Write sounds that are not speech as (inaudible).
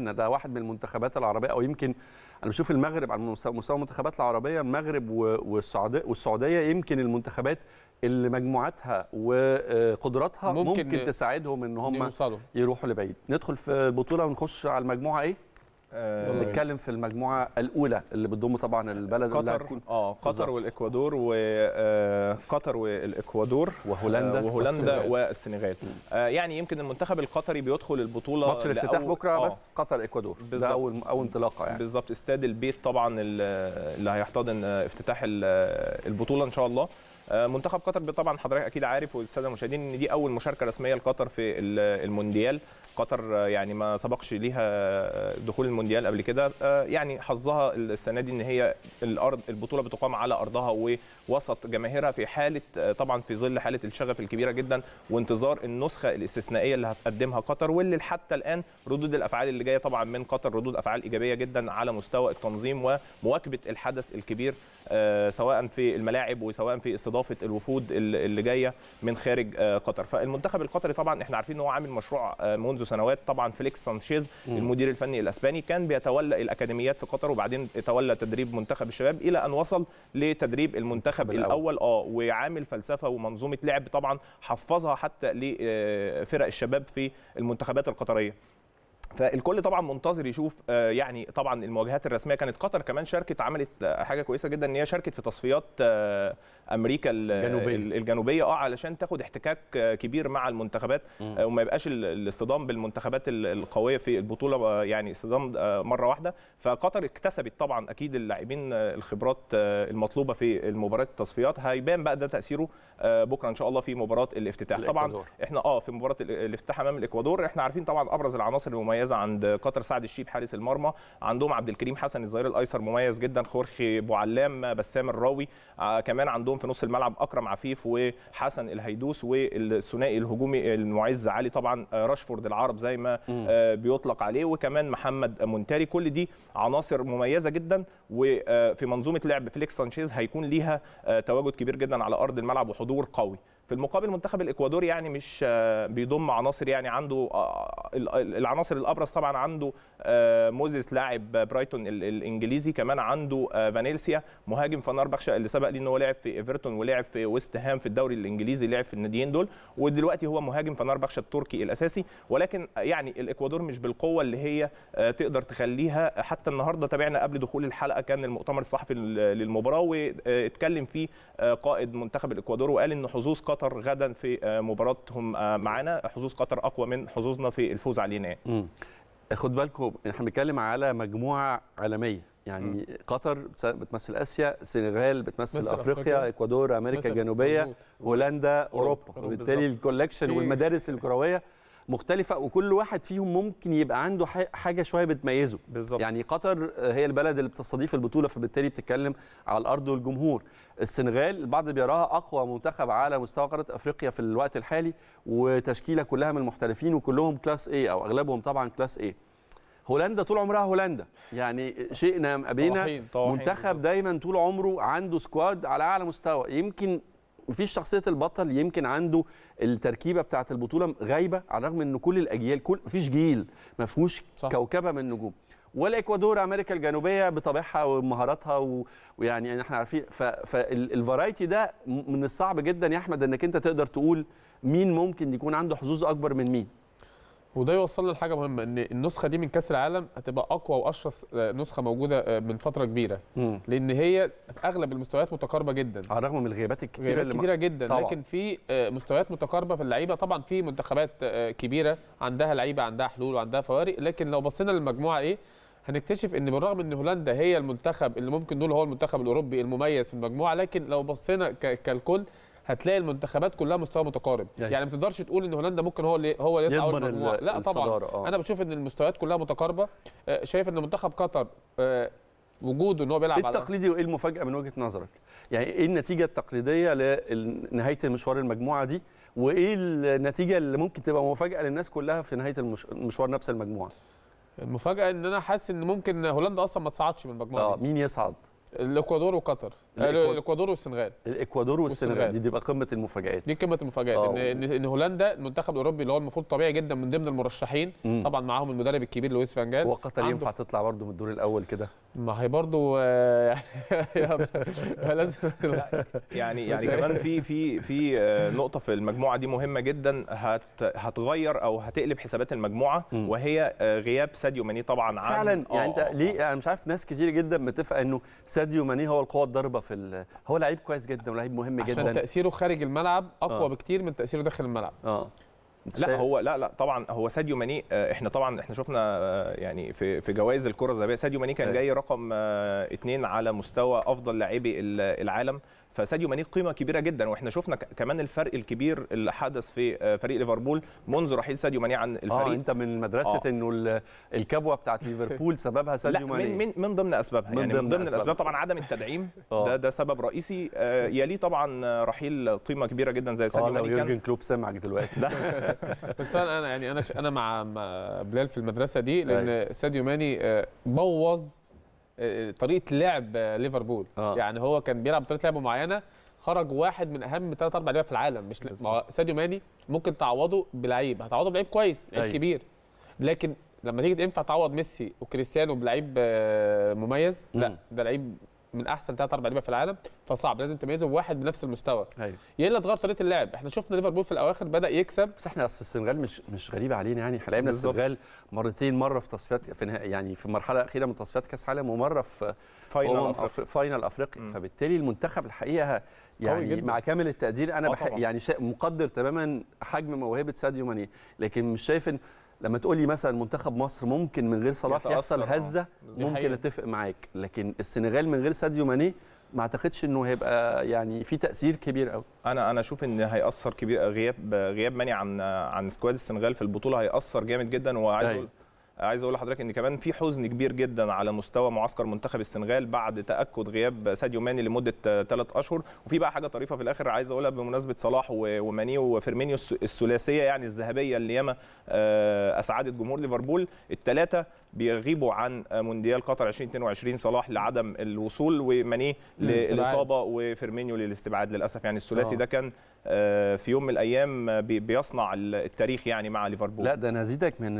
ان ده واحد من المنتخبات العربيه او يمكن انا بشوف المغرب على مستوى المنتخبات العربيه المغرب والسعوديه يمكن المنتخبات اللي مجموعاتها وقدراتها ممكن, ممكن تساعدهم ان هم يروحوا لبعيد ندخل في البطوله ونخش على المجموعه ايه آه، نتكلم في المجموعه الاولى اللي بتضم طبعا البلد قطر اللي هتكون اه قطر والاكوادور وقطر آه، والاكوادور وهولندا آه، وهولندا والسنغال يعني يمكن المنتخب القطري بيدخل البطوله ماتش الافتتاح بكره بس قطر اكوادور ده اول اول انطلاقه يعني بالظبط استاد البيت طبعا اللي هيحتضن افتتاح البطوله ان شاء الله منتخب قطر طبعا حضرتك اكيد عارف والساده المشاهدين ان دي اول مشاركه رسميه لقطر في المونديال قطر آه، يعني ما سبقش ليها آه، دخول المونديال قبل كده آه، يعني حظها السنه دي ان هي الارض البطوله بتقام على ارضها ووسط جماهيرها في حاله طبعا في ظل حاله الشغف الكبيره جدا وانتظار النسخه الاستثنائيه اللي هتقدمها قطر واللي حتى الان ردود الافعال اللي جايه طبعا من قطر ردود افعال ايجابيه جدا على مستوى التنظيم ومواكبه الحدث الكبير سواء في الملاعب وسواء في استضافه الوفود اللي جايه من خارج قطر فالمنتخب القطري طبعا احنا عارفين ان هو عامل مشروع منذ منذ سنوات طبعا فليكس سانشيز المدير الفني الاسباني كان بيتولى الاكاديميات في قطر وبعدين تولى تدريب منتخب الشباب الى ان وصل لتدريب المنتخب الاول اه وعامل فلسفه ومنظومه لعب طبعا حفظها حتى لفرق الشباب في المنتخبات القطريه فالكل طبعا منتظر يشوف آه، يعني طبعا المواجهات الرسميه كانت قطر كمان شاركت عملت آه، حاجه كويسه جدا ان هي شاركت في تصفيات آه، امريكا الجنوبيه الجنوبيه اه علشان تاخد احتكاك كبير مع المنتخبات م. وما يبقاش الاصطدام بالمنتخبات القويه في البطوله يعني اصطدام مره واحده فقطر اكتسبت طبعا اكيد اللاعبين الخبرات المطلوبه في المباريات التصفيات هيبان بقى ده تاثيره بكره ان شاء الله في مباراه الافتتاح الإكوادور. طبعا احنا اه في مباراه الافتتاح امام الاكوادور احنا عارفين طبعا ابرز العناصر المميزه مميزه عند قطر سعد الشيب حارس المرمى عندهم عبد الكريم حسن الظهير الايسر مميز جدا خورخي بوعلام بسام الراوي آه، كمان عندهم في نص الملعب اكرم عفيف وحسن الهيدوس والثنائي الهجومي المعز علي طبعا آه، راشفورد العرب زي ما آه، بيطلق عليه وكمان محمد منتري كل دي عناصر مميزه جدا وفي منظومه لعب فليكس سانشيز هيكون ليها تواجد كبير جدا على ارض الملعب وحضور قوي في المقابل منتخب الاكوادور يعني مش آه، بيضم عناصر يعني عنده آه، العناصر الابرز طبعا عنده آه، موزيس لاعب برايتون الانجليزي كمان عنده فانيلسيا مهاجم فنار فنربخشة اللي سبق لي ان هو لعب في ايفرتون ولعب في ويست هام في الدوري الانجليزي لعب في الناديين دول ودلوقتي هو مهاجم فنار فنربخشة التركي الاساسي ولكن يعني الاكوادور مش بالقوه اللي هي تقدر تخليها حتى النهارده تابعنا قبل دخول الحلقه كان المؤتمر الصحفي للمباراه واتكلم فيه قائد منتخب الاكوادور وقال ان حظوظ قطر قطر غدا في آه، مباراتهم آه، معنا حظوظ قطر اقوى من حظوظنا في الفوز علينا خد بالكم احنا بنتكلم على مجموعه عالميه يعني مم. قطر بتمثل اسيا السنغال بتمثل افريقيا اكوادور امريكا الجنوبيه هولندا اوروبا وبالتالي الكولكشن والمدارس الكرويه مختلفه وكل واحد فيهم ممكن يبقى عنده حاجه شويه بتميزه بالزبط. يعني قطر هي البلد اللي بتستضيف البطوله فبالتالي بتتكلم على الارض والجمهور السنغال البعض بيراها اقوى منتخب على مستوى قاره افريقيا في الوقت الحالي وتشكيله كلها من المحترفين وكلهم كلاس اي او اغلبهم طبعا كلاس اي هولندا طول عمرها هولندا يعني شئنا ام ابينا منتخب دايما طول عمره عنده سكواد على اعلى مستوى يمكن مفيش شخصيه البطل يمكن عنده التركيبه بتاعه البطوله غايبه على الرغم ان كل الاجيال كل مفيش جيل ما فيهوش كوكبه من النجوم والاكوادور امريكا الجنوبيه بطبيعتها ومهاراتها و... ويعني يعني احنا عارفين ف... فالفرايتي ده من الصعب جدا يا احمد انك انت تقدر تقول مين ممكن يكون عنده حظوظ اكبر من مين وده يوصل لحاجه مهمه ان النسخه دي من كاس العالم هتبقى اقوى واشرس آه، نسخه موجوده آه، من فتره كبيره مم. لان هي اغلب المستويات متقاربه جدا على الرغم من الغيابات الكتيره اللي كتيره جدا طبعا. لكن في آه، مستويات متقاربه في اللعيبه طبعا في منتخبات كبيره عندها لعيبه عندها حلول وعندها فوارق لكن لو بصينا للمجموعه ايه هنكتشف ان بالرغم ان هولندا هي المنتخب اللي ممكن نقول هو المنتخب الاوروبي المميز في المجموعه لكن لو بصينا كالكل هتلاقي المنتخبات كلها مستوى متقارب يعني, يعني ما تقدرش تقول ان هولندا ممكن هو اللي هو اللي يطلع اول مجموعه لا طبعا آه. انا بشوف ان المستويات كلها متقاربه آه، شايف ان منتخب قطر آه، وجوده ان هو بيلعب إيه على التقليدي وايه المفاجاه من وجهه نظرك يعني ايه النتيجه التقليديه لنهايه المشوار المجموعه دي وايه النتيجه اللي ممكن تبقى مفاجاه للناس كلها في نهايه المشوار نفس المجموعه المفاجاه ان انا حاسس ان ممكن هولندا اصلا ما تصعدش من المجموعه اه مين يصعد الاكوادور وقطر آه، الاكوادور والسنغال الاكوادور والسنغال دي تبقى قمه المفاجات دي قمه المفاجات آه. ان ان هولندا المنتخب الاوروبي اللي هو المفروض طبيعي جدا من ضمن المرشحين مم. طبعا معاهم المدرب الكبير لويس فانجال هو وقطر ينفع تطلع برده من الدور الاول كده ما هي برضو آه، (laughs) لازم يعني يعني كمان في في في نقطه في المجموعه دي مهمه جدا هت هتغير او هتقلب حسابات المجموعه وهي غياب ساديو ماني طبعا عن فعلا يعني انت ليه انا مش عارف ناس كتير جدا متفقه انه ساديو ماني هو القوه الضاربه في هو لعيب كويس جدا ولعيب مهم عشان جدا عشان تاثيره خارج الملعب اقوى آه. بكتير من تاثيره داخل الملعب اه لا هو لا لا طبعا هو ساديو ماني آه، احنا طبعا احنا شفنا آه، يعني في في جوائز الكره الذهبيه ساديو ماني كان أيوه. جاي رقم اثنين آه، على مستوى افضل لاعبي العالم فساديو ماني قيمه كبيره جدا واحنا شفنا كمان الفرق الكبير اللي حدث في آه، فريق ليفربول منذ رحيل ساديو ماني عن آه، الفريق آه انت من مدرسه آه. انه الكبوه بتاعت ليفربول (laughs) سببها ساديو ماني من, من من ضمن اسبابها من يعني ضمن من ضمن الاسباب طبعا عدم التدعيم آه. ده ده سبب رئيسي آه يليه طبعا رحيل قيمه كبيره جدا زي ساديو آه ماني لو يورجن كلوب سمعك دلوقتي (laughs) بس انا يعني انا انا مع بلال في المدرسه دي أيوه. لان ساديو ماني آه، بوظ طريقه لعب ليفربول آه. يعني هو كان بيلعب بطريقه لعب معينه خرج واحد من اهم ثلاث اربع لعيبه في العالم مش ساديو ماني ممكن تعوضه بلعيب هتعوضه بلعيب كويس لعيب أيوه. كبير لكن لما تيجي تنفع تعوض ميسي وكريستيانو بلعيب آه، مميز لا ده لعيب من احسن ثلاث اربع لعيبه في العالم فصعب لازم تميزه بواحد بنفس المستوى أيوة. يا الا تغير طريقه اللعب احنا شفنا ليفربول في الاواخر بدا يكسب بس احنا اصل السنغال مش مش غريبه علينا يعني احنا لعبنا السنغال مرتين مره في تصفيات في يعني في المرحله الاخيره من تصفيات كاس عالم ومره في فاينل افريقيا فاينل افريقيا فبالتالي المنتخب الحقيقه يعني مع كامل التقدير انا آه بح... يعني مقدر تماما حجم موهبه ساديو ماني لكن مش شايف ان لما تقول لي مثلا منتخب مصر ممكن من غير صلاح يحصل آه، هزه ممكن اتفق معاك لكن السنغال من غير ساديو ماني ما اعتقدش انه هيبقى يعني في تاثير كبير قوي انا انا اشوف ان هياثر كبير غياب غياب ماني عن عن سكواد السنغال في البطوله هياثر جامد جدا وعايز أيوه. عايز اقول لحضرتك ان كمان في حزن كبير جدا على مستوى معسكر منتخب السنغال بعد تاكد غياب ساديو ماني لمده ثلاث اشهر وفي بقى حاجه طريفه في الاخر عايز اقولها بمناسبه صلاح وماني وفيرمينيو الثلاثيه يعني الذهبيه اللي ياما آه، اسعدت جمهور ليفربول الثلاثه بيغيبوا عن مونديال قطر 2022 صلاح لعدم الوصول وماني للاصابه وفيرمينيو للاستبعاد للاسف يعني الثلاثي آه. ده كان آه، في يوم من الايام بيصنع التاريخ يعني مع ليفربول لا ده انا ازيدك من